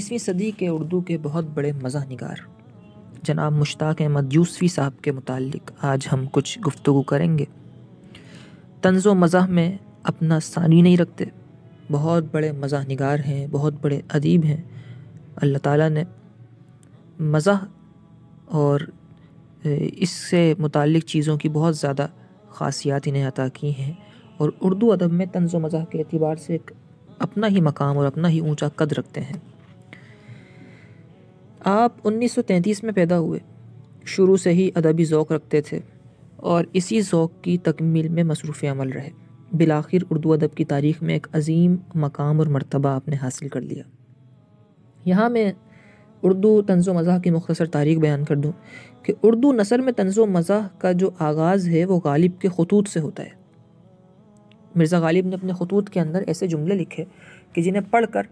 बीसवीं सदी के उर्दू के बहुत बड़े मज़ा निगार जनाब मुश्ताक अहमद यूसफ़ी साहब के मुतालिक आज हम कुछ गुफ्तु करेंगे तंज व मज़ाह में अपना सानी नहीं रखते बहुत बड़े मजा निगार हैं बहुत बड़े अदीब हैं अल्लाह ताला ने मज़ा और इससे मुतल चीज़ों की बहुत ज़्यादा खासियात इन्हें अता की हैं और उर्दू अदब में तंज व मज़ाह के अतबार से एक अपना ही मकाम और अपना ही ऊंचा कद रखते हैं आप 1933 में पैदा हुए शुरू से ही अदबी ओक़ रखते थे और इसी ओक़ की तकमील में मसरूफ़ अमल रहे बिलाखिर उर्दू अदब की तारीख़ में एक अजीम मकाम और मरतबा आपने हासिल कर लिया यहाँ मैं उर्दू तंज़ मज़ाह की मुख्तर तारीख बयान कर दूँ कि उर्दू नसर में तंज़ मज़ाह का जो आगाज़ है वो गालिब के खतूत से होता है मिर्ज़ा गालिब ने अपने खतूत के अंदर ऐसे जुमले लिखे कि जिन्हें पढ़ कर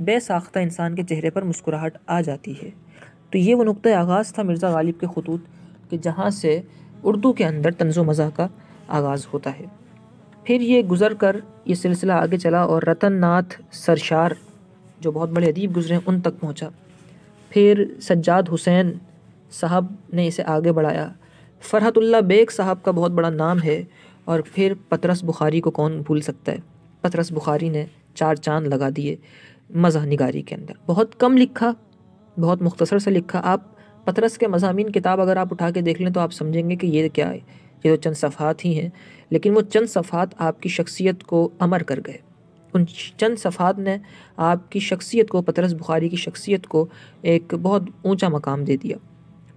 बेसाख्ता इंसान के चेहरे पर मुस्कुराहट आ जाती है तो ये वो नुक़ आगाज़ था मिर्ज़ा गालिब के खतूत कि जहाँ से उर्दू के अंदर तंज मज़ा का आगाज़ होता है फिर ये गुज़र कर ये सिलसिला आगे चला और रतन नाथ सरशार जो बहुत बड़े अदीब गुज़रे उन तक पहुँचा फिर सज्जाद हुसैन साहब ने इसे आगे बढ़ाया फ़रहतुल्ला बेग साहब का बहुत बड़ा नाम है और फिर पतरस बुखारी को कौन भूल सकता है पतरस बुखारी ने चार चांद लगा दिए मज़ा निगारी के अंदर बहुत कम लिखा बहुत मुख्तसर से लिखा आप पतरस के मजामी किताब अगर आप उठा के देख लें तो आप समझेंगे कि ये क्या है ये तो चंद सफ़ात ही हैं लेकिन वो चंद सफ़ात आपकी शख्सियत को अमर कर गए उन चंद सफ़ात ने आपकी शख्सियत को पतरस बुखारी की शख्सियत को एक बहुत ऊंचा मकाम दे दिया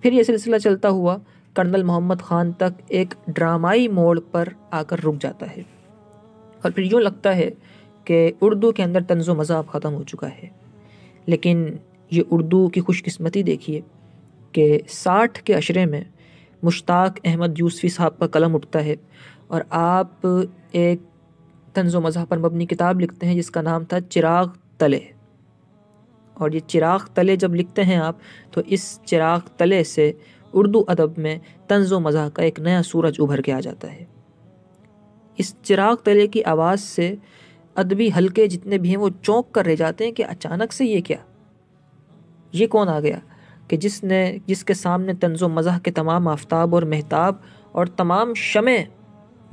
फिर ये सिलसिला चलता हुआ कर्नल मोहम्मद ख़ान तक एक ड्रामाई मोड़ पर आकर रुक जाता है और फिर यूँ लगता है कि उर्दू के अंदर तंज मज़ाब ख़त्म हो चुका है लेकिन ये उर्दू की खुशकस्मती देखिए कि साठ के अशरे में मुश्ताक अहमद यूसफ़ी साहब का कलम उठता है और आप एक तंज़ो मज़हब पर मबनी किताब लिखते हैं जिसका नाम था चिराग तले और ये चिराग तले जब लिखते हैं आप तो इस चिराग तले से उर्दू अदब में तंज़ो मज़ा का एक नया सूरज उभर के आ जाता है इस चिराग तले की आवाज़ से अदबी हल्के जितने भी हैं वो चौंक कर रह जाते हैं कि अचानक से ये क्या ये कौन आ गया कि जिसने जिसके सामने तंजो मज़ाह के तमाम आफ्ताब और महताब और तमाम शमें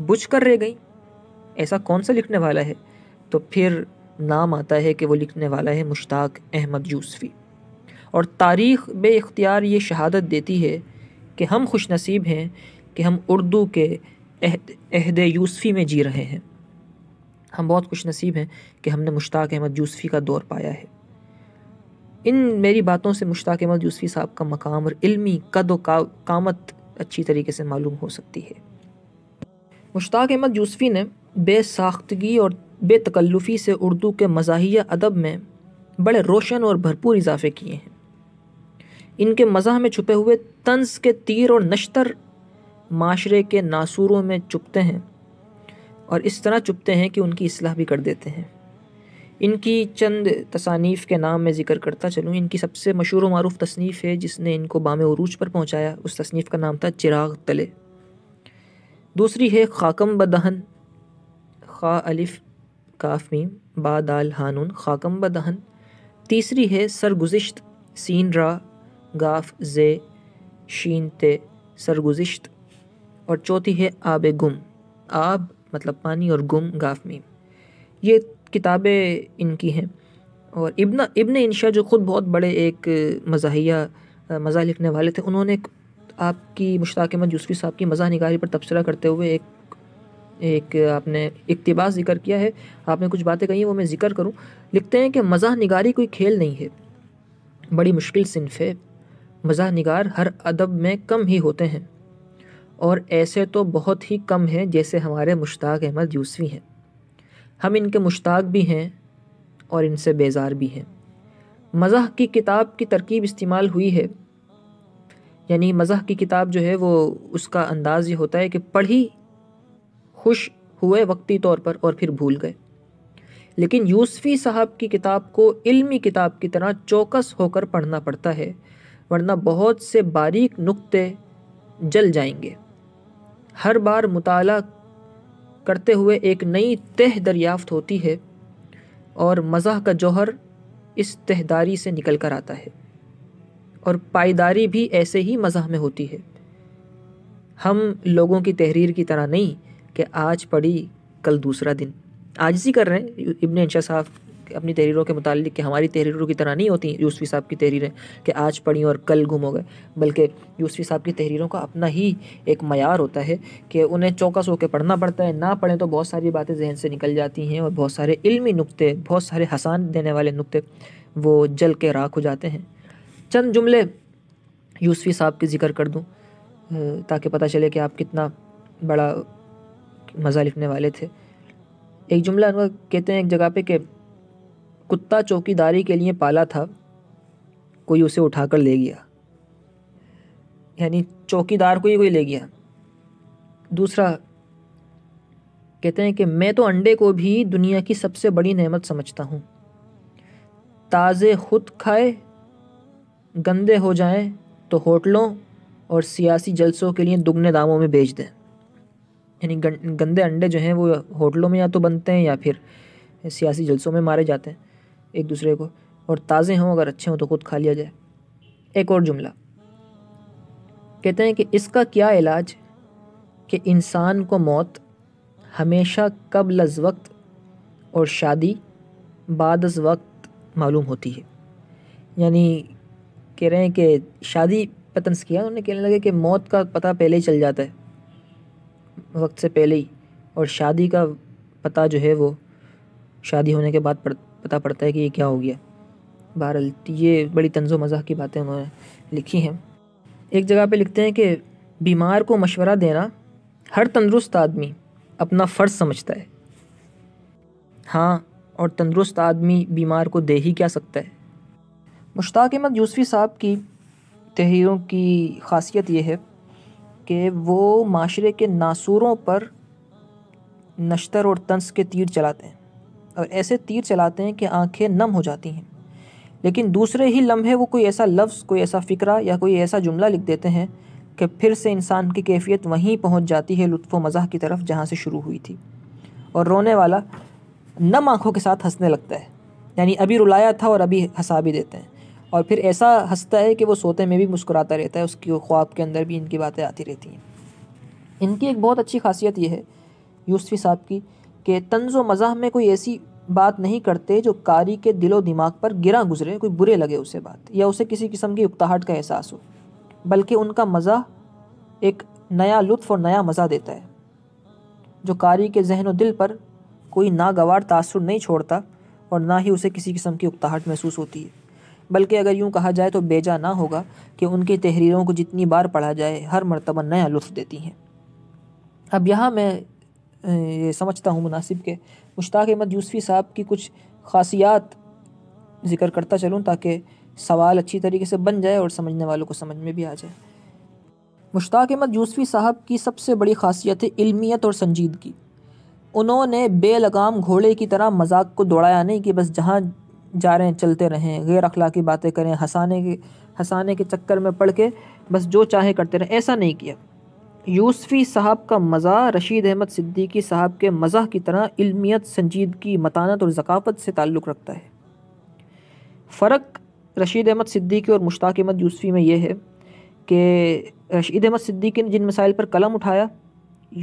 बुझ कर रह गई ऐसा कौन सा लिखने वाला है तो फिर नाम आता है कि वो लिखने वाला है मुश्ताक अहमद यूसफ़ी और तारीख़ बे इख्तियार ये शहादत देती है कि हम खुश नसीब हैं कि हम उर्दू के अहद यूसफ़ी में जी रहे हैं हम बहुत खुश नसीब हैं कि हमने मुश्ताक अहमद यूसफ़ी का दौर पाया है इन मेरी बातों से मुश्ताक अहमद यूसफ़ी साहब का मकाम और इल्मी कद व का, कामत अच्छी तरीके से मालूम हो सकती है मुश्ताक अहमद यूसफ़ी ने बेसाख्तगी और बेतकल्लुफ़ी से उर्दू के मजाहिया अदब में बड़े रोशन और भरपूर इजाफे किए हैं इनके मजा में छुपे हुए तंज के तीर और नश्तर माशरे के नासूरों में चुपते हैं और इस तरह चुपते हैं कि उनकी असलाह भी कर देते हैं इनकी चंद तसानीफ़ के नाम में ज़िक्र करता चलूँ इनकी सबसे मशहूर मरूफ तसनीफ़ है जिसने इनको बाम उरूज पर पहुँचाया उस तसनीफ़ का नाम था चिराग तले दूसरी है खाकम बदहन खा अलिफ काफ़ी बा दाल हानून खाकम बदहन तीसरी है सरगुजश्त सीन रा गाफ जे शीन ते सरगुजश्त और चौथी है आब गुम आब मतलब पानी और गुम गाफ ये किताबें इनकी हैं और इबन इबन इनशा जो ख़ुद बहुत बड़े एक मजाहिया मज़ा लिखने वाले थे उन्होंने आपकी मुश्ताक अहमद यूसफी साहब की मज़ा निगारी पर तबसरा करते हुए एक एक आपने इकतबास जिक्र किया है आपने कुछ बातें कही हैं वो मैं जिक्र करूं लिखते हैं कि मज़ा निगारी कोई खेल नहीं है बड़ी मुश्किल सिनफ है मज़ा निगार हर अदब में कम ही होते हैं और ऐसे तो बहुत ही कम हैं जैसे हमारे मुश्ताक अहमद यूसवी हैं हम इनके मुश्ताक भी हैं और इनसे बेजार भी हैं मज़ह की किताब की तरकीब इस्तेमाल हुई है यानी मज़ह की किताब जो है वो उसका अंदाज़ ये होता है कि पढ़ी खुश हुए वक्ती तौर पर और फिर भूल गए लेकिन यूसफ़ी साहब की किताब को इल्मी किताब की तरह चौकस होकर पढ़ना पड़ता है वरना बहुत से बारीक नुक्ते जल जाएंगे हर बार मुताला करते हुए एक नई तह दरियाफ्त होती है और मज़ा का जौहर इस तहदारी से निकल कर आता है और पायदारी भी ऐसे ही मज़ा में होती है हम लोगों की तहरीर की तरह नहीं कि आज पढ़ी कल दूसरा दिन आज ही कर रहे हैं इबन इंशा साहब अपनी तहरीरों के मुतालिक कि हमारी तहरीरों की तरह नहीं होती यूसफी साहब की तहरीरें कि आज पढ़ी और कल गुम हो गए बल्कि यूसफी साहब की तहरीरों का अपना ही एक मैार होता है कि उन्हें चौकस होकर पढ़ना पड़ता है ना पढ़ें तो बहुत सारी बातें जहन से निकल जाती हैं और बहुत सारे इल्मी नुकते बहुत सारे हसान देने वाले नुकते वो जल के राख हो जाते हैं चंद जुमले यूसफी साहब के ज़िक्र कर दूँ ताकि पता चले कि आप कितना बड़ा मज़ा लिखने वाले थे एक जुमला कहते हैं एक जगह पे कि कुत्ता चौकीदारी के लिए पाला था कोई उसे उठाकर ले गया यानी चौकीदार को ही कोई ले गया दूसरा कहते हैं कि मैं तो अंडे को भी दुनिया की सबसे बड़ी नेमत समझता हूँ ताज़े खुद खाए गंदे हो जाएं तो होटलों और सियासी जलसों के लिए दुगने दामों में बेच दें यानी गंदे अंडे जो हैं वो होटलों में या तो बनते हैं या फिर सियासी जलसों में मारे जाते हैं एक दूसरे को और ताज़े हों अगर अच्छे हों तो खुद खा लिया जाए एक और जुमला कहते हैं कि इसका क्या इलाज कि इंसान को मौत हमेशा कबल अज वक्त और शादी बाद अज वक्त मालूम होती है यानी कह रहे हैं कि शादी पर किया उन्होंने कहने लगे कि मौत का पता पहले ही चल जाता है वक्त से पहले ही और शादी का पता जो है वो शादी होने के बाद पड़ पता पड़ता है कि ये क्या हो गया बहरहाल ये बड़ी तंजो मजाक की बातें उन्होंने लिखी हैं एक जगह पे लिखते हैं कि बीमार को मशवरा देना हर तंदरुस्त आदमी अपना फ़र्ज़ समझता है हाँ और तंदुरुस्त आदमी बीमार को दे ही क्या सकता है मुश्ताक अहमद यूसफ़ी साहब की तहरीरों की खासियत ये है कि वो माशरे के नासूरों पर नश्तर और तंस के तीर चलाते हैं और ऐसे तीर चलाते हैं कि आंखें नम हो जाती हैं लेकिन दूसरे ही लम्हे वो कोई ऐसा लफ्ज़ कोई ऐसा फ़िक्रा या कोई ऐसा जुमला लिख देते हैं कि फिर से इंसान की कैफियत वहीं पहुंच जाती है लुत्फ़ मज़ा की तरफ जहां से शुरू हुई थी और रोने वाला नम आँखों के साथ हंसने लगता है यानी अभी रुलाया था और अभी हंसा भी देते हैं और फिर ऐसा हंसता है कि वो सोते में भी मुस्कुराता रहता है उसकी ख्वाब के अंदर भी इनकी बातें आती रहती हैं इनकी एक बहुत अच्छी खासियत ये है यूसफी साहब की कि तंज व मज़ाह में कोई ऐसी बात नहीं करते जो कारी के दिलो दिमाग पर गिरा गुजरे कोई बुरे लगे उसे बात या उसे किसी किस्म की उकताहट का एहसास हो बल्कि उनका मज़ा एक नया लुत्फ और नया मज़ा देता है जो कारी के जहन व दिल पर कोई नागवार तासर नहीं छोड़ता और ना ही उसे किसी किस्म की उकताहट महसूस होती है बल्कि अगर यूँ कहा जाए तो बेजा ना होगा कि उनकी तहरीरों को जितनी बार पढ़ा जाए हर मरतबा नया लुत्फ देती हैं अब यहाँ मैं ये समझता हूँ मुनासिब के मुश्ताक अहमद यूसफ़ी साहब की कुछ खासियात ज़िक्र करता चलूँ ताकि सवाल अच्छी तरीके से बन जाए और समझने वालों को समझ में भी आ जाए मुश्ताक अहमद यूसफ़ी साहब की सबसे बड़ी खासियत है इल्मियत और संजीदगी उन्होंने बेलगाम घोड़े की तरह मजाक को दौड़ाया नहीं कि बस जहाँ जा रहे हैं चलते रहें गैर अखलाकी बातें करें हंसाने के हंसाने के चक्कर में पड़ के बस जो चाहे करते रहें ऐसा नहीं किया यूसफ़ी साहब का मज़ा रशीद अहमद सिद्दीकी साहब के मज़ा की तरह इल्मियत संजीदगी मतानत और ज़काफ़त से ताल्लुक़ रखता है फ़र्क रशीद अहमद सिद्दीकी और मुश्ताक अहमद यूसफ़ी में यह है कि रशीद अहमद सिद्दीकी ने जिन मसाइल पर कलम उठाया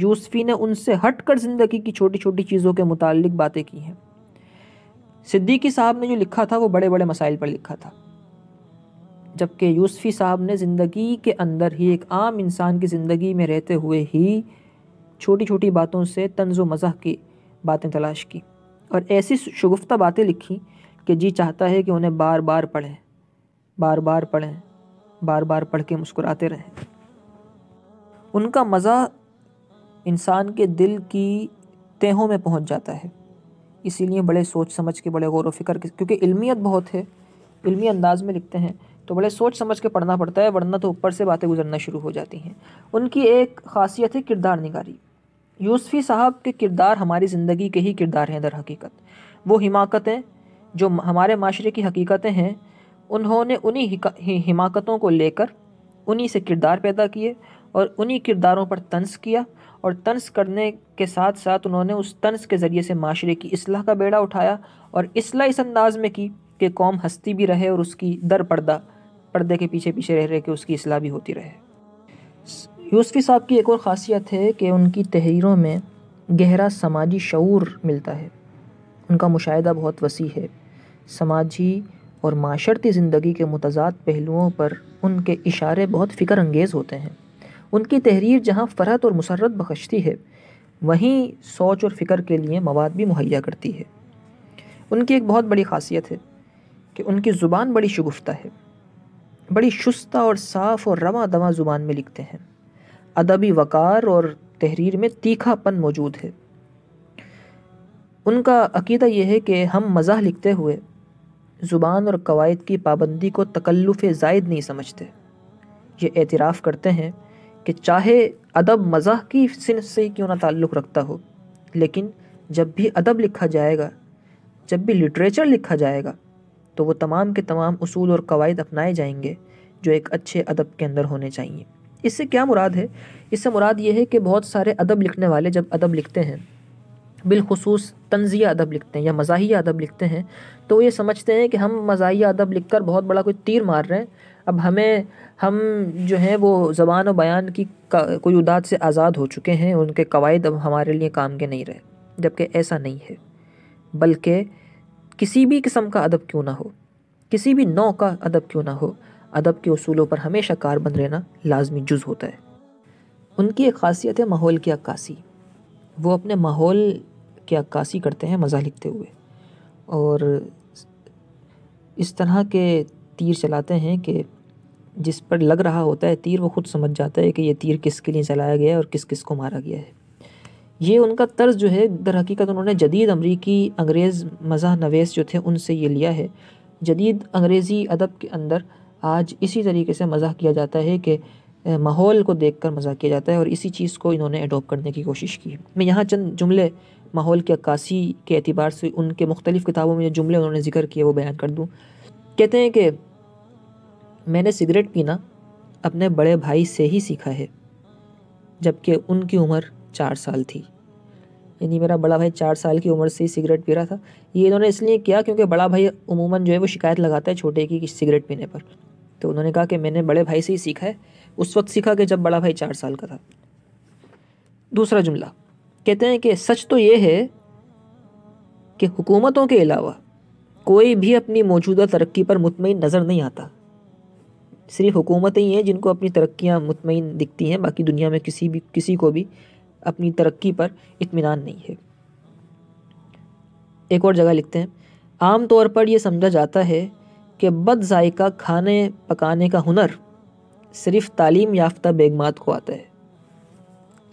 यूसफ़ी ने उनसे हट कर ज़िंदगी की छोटी छोटी चीज़ों के मुतल बातें की हैं सिद्दीकी साहब ने जो लिखा था वो बड़े बड़े मसाइल पर लिखा था जबकि यूसफ़ी साहब ने ज़िंदगी के अंदर ही एक आम इंसान की ज़िंदगी में रहते हुए ही छोटी छोटी बातों से तंज व मज़ाह की बातें तलाश की और ऐसी शगुफ्ता बातें लिखी कि जी चाहता है कि उन्हें बार बार पढ़ें बार बार पढ़ें बार बार पढ़ के मुस्कुराते रहें उनका मज़ा इंसान के दिल की तहों में पहुंच जाता है इसीलिए बड़े सोच समझ के बड़े गौर व फिक्र क्योंकि इल्मियत बहुत है इल्मी अंदाज में लिखते हैं तो बड़े सोच समझ के पढ़ना पड़ता है वरना तो ऊपर से बातें गुजरना शुरू हो जाती हैं उनकी एक खासियत है किरदार निगारी यूसफ़ी साहब के किरदार हमारी ज़िंदगी के ही किरदार हैं दर हकीकत वो हिमाकतें जो हमारे माशरे की हकीकतें हैं उन्होंने उन्हीं ही हिमाकतों को लेकर उन्हीं से किरदार पैदा किए और उन्हीं किरदारों पर तंस किया और तंस करने के साथ साथ उन्होंने उस तंस के ज़रिए से माशरे की असलाह का बेड़ा उठाया और असलाह इस अंदाज़ में की कि कौम हस्ती भी रहे और उसकी दर पर्दा पर्दे के पीछे पीछे रह रहे कि उसकी असलाह भी होती रहे यूसफी साहब की एक और ख़ासियत है कि उनकी तहरीरों में गहरा समाजी शूर मिलता है उनका मुशाह बहुत वसी है समाजी और माशरती ज़िंदगी के मतजाद पहलुओं पर उनके इशारे बहुत फ़िक्र अंगेज़ होते हैं उनकी तहरीर जहाँ फ़रहत और मसरत बख्शती है वहीं सोच और फ़िक्र के लिए मवाद भी मुहैया करती है उनकी एक बहुत बड़ी खासियत है कि उनकी ज़ुबान बड़ी शगुफ्ता है बड़ी शुस्ता और साफ़ और रवा दवा ज़ुबान में लिखते हैं अदबी वक़ार और तहरीर में तीखापन मौजूद है उनका अकीदा यह है कि हम मजा लिखते हुए ज़ुबान और कवायद की पाबंदी को तकल्लुफ़ जायद नहीं समझते ये एतराफ़ करते हैं कि चाहे अदब मज़ा की सिन से क्यों ना ताल्लुक़ रखता हो लेकिन जब भी अदब लिखा जाएगा जब भी लिटरेचर लिखा जाएगा तो वो तमाम के तमाम असूल और कवायद अपनाए जाएंगे जो एक अच्छे अदब के अंदर होने चाहिए इससे क्या मुराद है इससे मुराद ये है कि बहुत सारे अदब लिखने वाले जब अदब लिखते हैं बिलखसूस तंजिया अदब लिखते हैं या मजाही अदब लिखते हैं तो ये समझते हैं कि हम मजाही अदब लिख कर बहुत बड़ा कोई तीर मार रहे हैं अब हमें हम जो हैं वो ज़बान और बयान की कोई उदात से आज़ाद हो चुके हैं उनके कवायद अब हमारे लिए काम के नहीं रहे जबकि ऐसा नहीं है बल्कि किसी भी किस्म का अदब क्यों ना हो किसी भी नौ का अदब क्यों ना हो अदब के असूलों पर हमेशा कारबंद रहना लाजमी जुज़ होता है उनकी एक खासियत है माहौल की अक्कासी वो अपने माहौल की अक्कासी करते हैं मज़ा लिखते हुए और इस तरह के तीर चलाते हैं कि जिस पर लग रहा होता है तीर वो खुद समझ जाता है कि ये तीर किसके लिए चलाया गया है और किस किस को मारा गया है ये उनका तर्ज जो है दर हकीकत उन्होंने जदीद अमरीकी अंग्रेज़ मज़ा नवेस जो थे उनसे ये लिया है जदीद अंग्रेज़ी अदब के अंदर आज इसी तरीके से मज़ा किया जाता है कि माहौल को देख कर मज़ा किया जाता है और इसी चीज़ को इन्होंने अडोप करने की कोशिश की मैं यहाँ चंद जुमले माहौल की अक्सी के अतबार से उनके मुख्तलिफ़ किताबों में जो जुमले उन्होंने ज़िक्र किए वो बयान कर दूँ कहते हैं कि मैंने सिगरेट पीना अपने बड़े भाई से ही सीखा है जबकि उनकी उम्र चार साल थी यानी मेरा बड़ा भाई चार साल की उम्र से ही सिगरेट पी रहा था ये इन्होंने इसलिए किया क्योंकि बड़ा भाई उमूमन जो है वो शिकायत लगाता है छोटे की सिगरेट पीने पर तो उन्होंने कहा कि मैंने बड़े भाई से ही सीखा है उस वक्त सीखा कि जब बड़ा भाई चार साल का था दूसरा जुमला कहते हैं कि सच तो ये है कि हुकूमतों के अलावा कोई भी अपनी मौजूदा तरक्की पर मुतमिन नज़र नहीं आता सिर्फ हुकूमतें ही हैं जिनको अपनी तरक्याँ मुतमिन दिखती हैं बाकी दुनिया में किसी भी किसी को भी अपनी तरक्की पर इतमान नहीं है एक और जगह लिखते हैं आम तौर पर यह समझा जाता है कि बद जायका खाने पकाने का हुनर सिर्फ तालीम याफ्ता बेगमात को आता है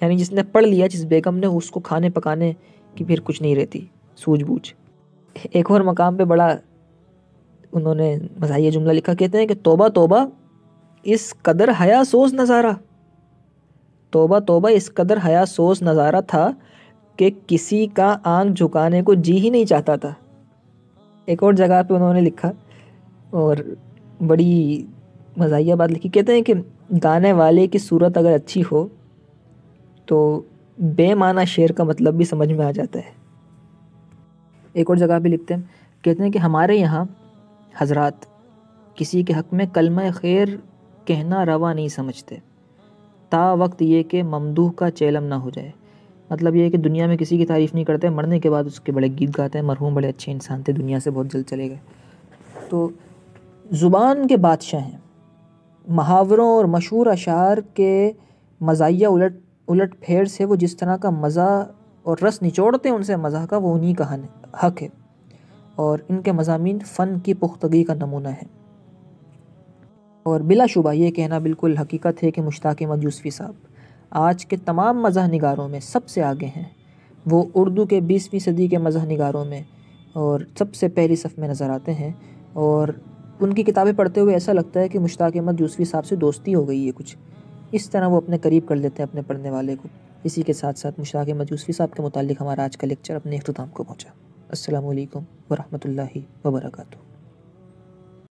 यानी जिसने पढ़ लिया जिस बेगम ने उसको खाने पकाने की फिर कुछ नहीं रहती सूझबूझ एक और मकाम पे बड़ा उन्होंने मजाही जुमला लिखा कहते हैं कि तोबा तोबा इस कदर हया सोच नज़ारा तोबा तोबा इस कदर हया नज़ारा था कि किसी का आंख झुकाने को जी ही नहीं चाहता था एक और जगह पे उन्होंने लिखा और बड़ी मजाहिया बात लिखी कहते हैं कि गाने वाले की सूरत अगर अच्छी हो तो बेमाना शेर का मतलब भी समझ में आ जाता है एक और जगह पे लिखते हैं कहते हैं कि हमारे यहाँ हजरात किसी के हक़ में कलम खैर कहना रवा नहीं समझते ता वक्त ये कि ममदूह का चैलम ना हो जाए मतलब ये कि दुनिया में किसी की तारीफ़ नहीं करते मरने के बाद उसके बड़े गीत गाते हैं मरहूम बड़े अच्छे इंसान थे दुनिया से बहुत जल्द चले गए तो ज़ुबान के बादशाह हैं महावरों और मशहूर अशार के मज़ाया उलट उलट फेर से वो जिस तरह का मज़ा और रस निचोड़ते हैं उनसे मज़ा का वो उन्हीं का हक है और इनके मजामी फ़न की पुख्तगी का नमूना है और बिलाशुबा ये कहना बिल्कुल हकीकत है कि मुश्ताक अहमद यूसफी साहब आज के तमाम मज़ह नगारों में सबसे आगे हैं वो उर्दू के बीसवीं सदी के मज़ह नगारों में और सबसे पहली सफ़ में नज़र आते हैं और उनकी किताबें पढ़ते हुए ऐसा लगता है कि मुश्ताक अहमद यूसफ़ी साहब से दोस्ती हो गई है कुछ इस तरह वो अपने करीब कर लेते हैं अपने पढ़ने वाले को इसी के साथ साथ मुश्ताक अहमद यूसफ़ी साहब के मुतालिक हमारा आज का लेक्चर अपने अख्ताम को पहुँचा असलकम वरहमल वर्का